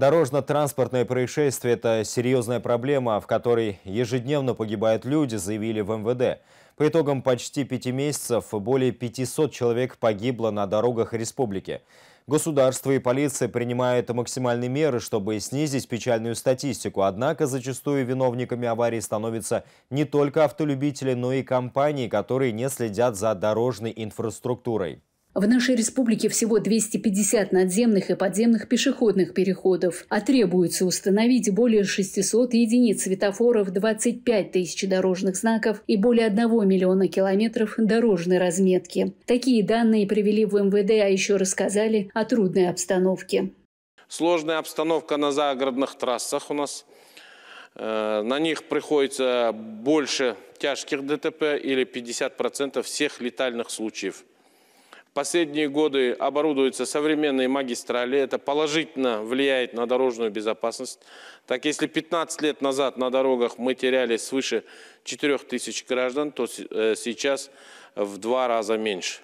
Дорожно-транспортное происшествие – это серьезная проблема, в которой ежедневно погибают люди, заявили в МВД. По итогам почти пяти месяцев более 500 человек погибло на дорогах республики. Государство и полиция принимают максимальные меры, чтобы снизить печальную статистику. Однако зачастую виновниками аварий становятся не только автолюбители, но и компании, которые не следят за дорожной инфраструктурой. В нашей республике всего 250 надземных и подземных пешеходных переходов, а требуется установить более 600 единиц светофоров, 25 тысяч дорожных знаков и более 1 миллиона километров дорожной разметки. Такие данные привели в МВД, а еще рассказали о трудной обстановке. Сложная обстановка на загородных трассах у нас. Э, на них приходится больше тяжких ДТП или 50% всех летальных случаев последние годы оборудуются современные магистрали, это положительно влияет на дорожную безопасность. Так, если 15 лет назад на дорогах мы теряли свыше 4000 граждан, то э, сейчас в два раза меньше.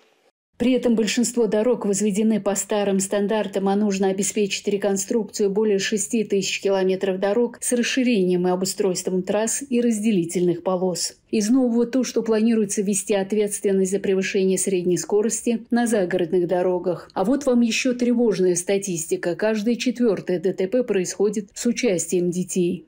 При этом большинство дорог возведены по старым стандартам, а нужно обеспечить реконструкцию более 6 тысяч километров дорог с расширением и обустройством трасс и разделительных полос. Из нового то, что планируется ввести ответственность за превышение средней скорости на загородных дорогах. А вот вам еще тревожная статистика. Каждое четвертое ДТП происходит с участием детей.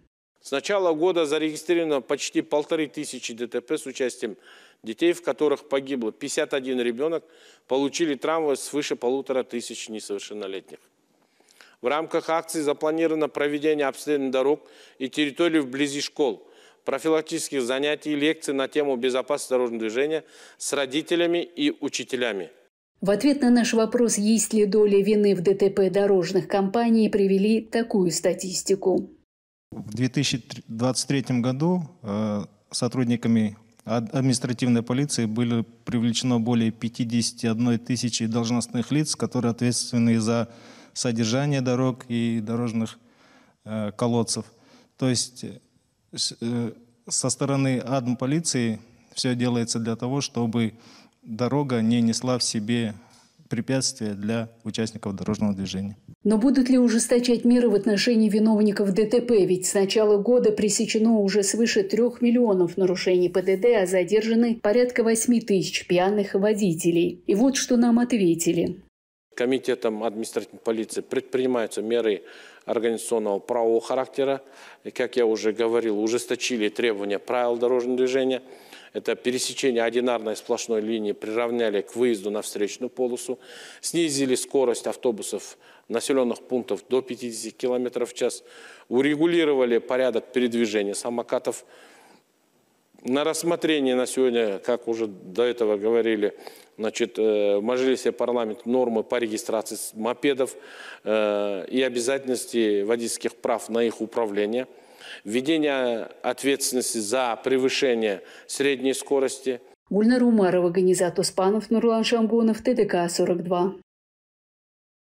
С начала года зарегистрировано почти полторы тысячи ДТП с участием детей, в которых погибло 51 ребенок, получили травмы свыше полутора тысяч несовершеннолетних. В рамках акции запланировано проведение обследований дорог и территорий вблизи школ, профилактических занятий и лекций на тему безопасности дорожного движения с родителями и учителями. В ответ на наш вопрос, есть ли доля вины в ДТП дорожных компаний, привели такую статистику. В 2023 году э, сотрудниками административной полиции были привлечено более 51 тысячи должностных лиц, которые ответственны за содержание дорог и дорожных э, колодцев. То есть э, со стороны адм-полиции все делается для того, чтобы дорога не несла в себе препятствия для участников дорожного движения. Но будут ли ужесточать меры в отношении виновников ДТП? Ведь с начала года пресечено уже свыше трех миллионов нарушений ПДД, а задержаны порядка восьми тысяч пьяных водителей. И вот что нам ответили. Комитетом административной полиции предпринимаются меры организационного правового характера. И, как я уже говорил, ужесточили требования правил дорожного движения. Это пересечение одинарной сплошной линии приравняли к выезду на встречную полосу. Снизили скорость автобусов населенных пунктов до 50 км в час. Урегулировали порядок передвижения самокатов на рассмотрение на сегодня, как уже до этого говорили, значит, э, в Мажилисе парламент нормы по регистрации мопедов э, и обязательности водительских прав на их управление, введение ответственности за превышение средней скорости. Гульнар Умарова, организатор «Спанов» Нурлан Шамгунов, ТДК-42.